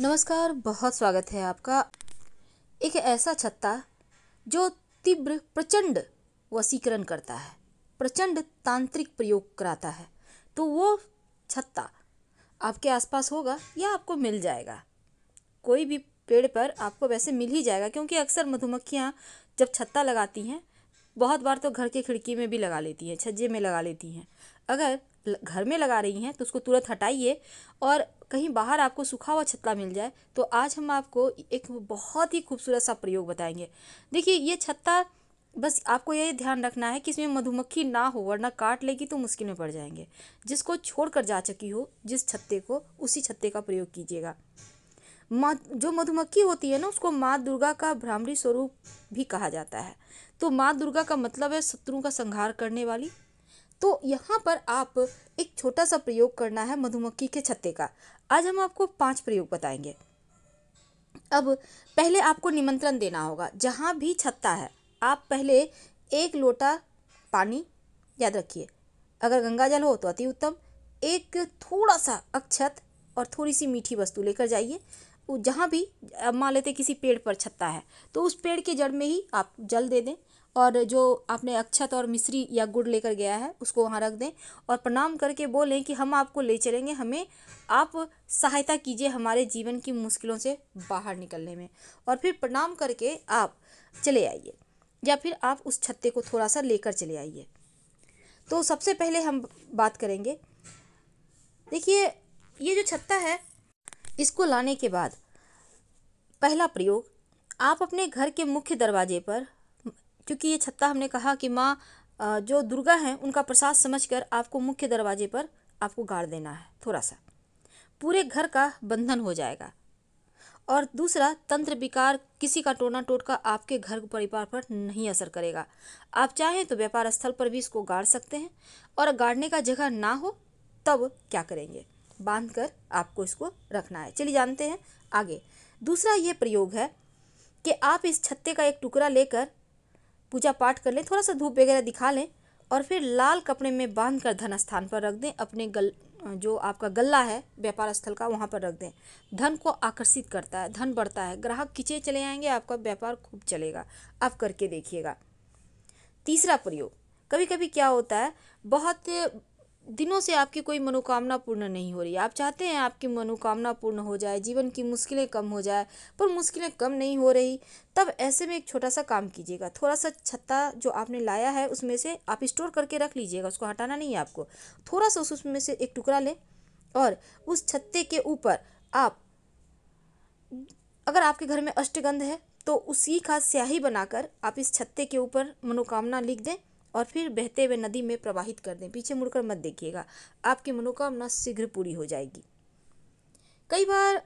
नमस्कार बहुत स्वागत है आपका एक ऐसा छत्ता जो तीव्र प्रचंड वसीकरण करता है प्रचंड तांत्रिक प्रयोग कराता है तो वो छत्ता आपके आसपास होगा या आपको मिल जाएगा कोई भी पेड़ पर आपको वैसे मिल ही जाएगा क्योंकि अक्सर मधुमक्खियाँ जब छत्ता लगाती हैं बहुत बार तो घर के खिड़की में भी लगा लेती हैं छज्जे में लगा लेती हैं अगर घर में लगा रही हैं तो उसको तुरंत हटाइए और कहीं बाहर आपको सूखा हुआ छत्ता मिल जाए तो आज हम आपको एक बहुत ही खूबसूरत सा प्रयोग बताएंगे देखिए ये छत्ता बस आपको यही ध्यान रखना है कि इसमें मधुमक्खी ना हो वरना काट लेगी तो मुश्किल में पड़ जाएंगे जिसको छोड़कर जा चुकी हो जिस छत्ते को उसी छत्ते का प्रयोग कीजिएगा जो मधुमक्खी होती है ना उसको माँ दुर्गा का भ्रामरी स्वरूप भी कहा जाता है तो माँ दुर्गा का मतलब है शत्रु का संहार करने वाली तो यहाँ पर आप एक छोटा सा प्रयोग करना है मधुमक्खी के छत्ते का आज हम आपको पांच प्रयोग बताएंगे अब पहले आपको निमंत्रण देना होगा जहाँ भी छत्ता है आप पहले एक लोटा पानी याद रखिए अगर गंगा जल हो तो अति उत्तम एक थोड़ा सा अक्षत और थोड़ी सी मीठी वस्तु लेकर जाइए जहाँ भी मान लेते किसी पेड़ पर छत्ता है तो उस पेड़ के जड़ में ही आप जल दे दें और जो आपने अक्षत अच्छा और मिश्री या गुड़ लेकर गया है उसको वहाँ रख दें और प्रणाम करके बोलें कि हम आपको ले चलेंगे हमें आप सहायता कीजिए हमारे जीवन की मुश्किलों से बाहर निकलने में और फिर प्रणाम करके आप चले आइए या फिर आप उस छत्ते को थोड़ा सा लेकर चले आइए तो सबसे पहले हम बात करेंगे देखिए ये जो छत्ता है इसको लाने के बाद पहला प्रयोग आप अपने घर के मुख्य दरवाजे पर क्योंकि ये छत्ता हमने कहा कि माँ जो दुर्गा हैं उनका प्रसाद समझकर आपको मुख्य दरवाजे पर आपको गाड़ देना है थोड़ा सा पूरे घर का बंधन हो जाएगा और दूसरा तंत्र विकार किसी का टोना टोटका आपके घर परिवार पर नहीं असर करेगा आप चाहें तो व्यापार स्थल पर भी इसको गाड़ सकते हैं और गाड़ने का जगह ना हो तब क्या करेंगे बांध कर आपको इसको रखना है चलिए जानते हैं आगे दूसरा ये प्रयोग है कि आप इस छत्ते का एक टुकड़ा लेकर पूजा पाठ कर लें थोड़ा सा धूप वगैरह दिखा लें और फिर लाल कपड़े में बांध कर धन स्थान पर रख दें अपने गल जो आपका गला है व्यापार स्थल का वहाँ पर रख दें धन को आकर्षित करता है धन बढ़ता है ग्राहक खींचे चले आएंगे आपका व्यापार खूब चलेगा आप करके देखिएगा तीसरा प्रयोग कभी कभी क्या होता है बहुत दिनों से आपकी कोई मनोकामना पूर्ण नहीं हो रही आप चाहते हैं आपकी मनोकामना पूर्ण हो जाए जीवन की मुश्किलें कम हो जाए पर मुश्किलें कम नहीं हो रही तब ऐसे में एक छोटा सा काम कीजिएगा थोड़ा सा छत्ता जो आपने लाया है उसमें से आप स्टोर करके रख लीजिएगा उसको हटाना नहीं है आपको थोड़ा सा उसमें से एक टुकड़ा लें और उस छत्ते के ऊपर आप अगर आपके घर में अष्टगंध है तो उसी का स्याही बनाकर आप इस छत्ते के ऊपर मनोकामना लिख दें और फिर बहते हुए नदी में प्रवाहित कर दें पीछे मुड़कर मत देखिएगा आपकी मनोकामना शीघ्र पूरी हो जाएगी कई बार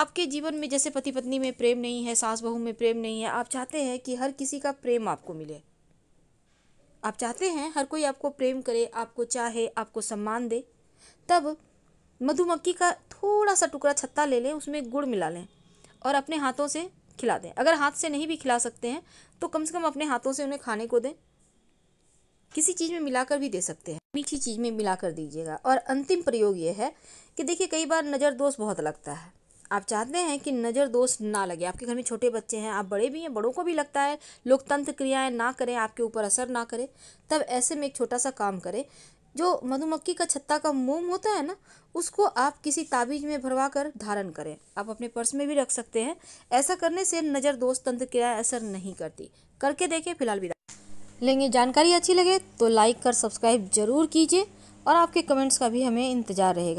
आपके जीवन में जैसे पति पत्नी में प्रेम नहीं है सास बहू में प्रेम नहीं है आप चाहते हैं कि हर किसी का प्रेम आपको मिले आप चाहते हैं हर कोई आपको प्रेम करे आपको चाहे आपको सम्मान दे तब मधुमक्खी का थोड़ा सा टुकड़ा छत्ता ले लें उसमें गुड़ मिला लें और अपने हाथों से खिला दें अगर हाथ से नहीं भी खिला सकते हैं तो कम से कम अपने हाथों से उन्हें खाने को दें किसी चीज़ में मिलाकर भी दे सकते हैं मीठी चीज़ में मिलाकर दीजिएगा और अंतिम प्रयोग ये है कि देखिए कई बार नज़र दोष बहुत लगता है आप चाहते हैं कि नज़र दोष ना लगे आपके घर में छोटे बच्चे हैं आप बड़े भी हैं बड़ों को भी लगता है लोकतंत्र क्रियाएं ना करें आपके ऊपर असर ना करें तब ऐसे में एक छोटा सा काम करें जो मधुमक्खी का छत्ता का मोम होता है ना उसको आप किसी ताबीज में भरवा कर धारण करें आप अपने पर्स में भी रख सकते हैं ऐसा करने से नज़र दोष तंत्र क्रियाएँ असर नहीं करती करके देखें फिलहाल भी लेंगे जानकारी अच्छी लगे तो लाइक कर सब्सक्राइब ज़रूर कीजिए और आपके कमेंट्स का भी हमें इंतज़ार रहेगा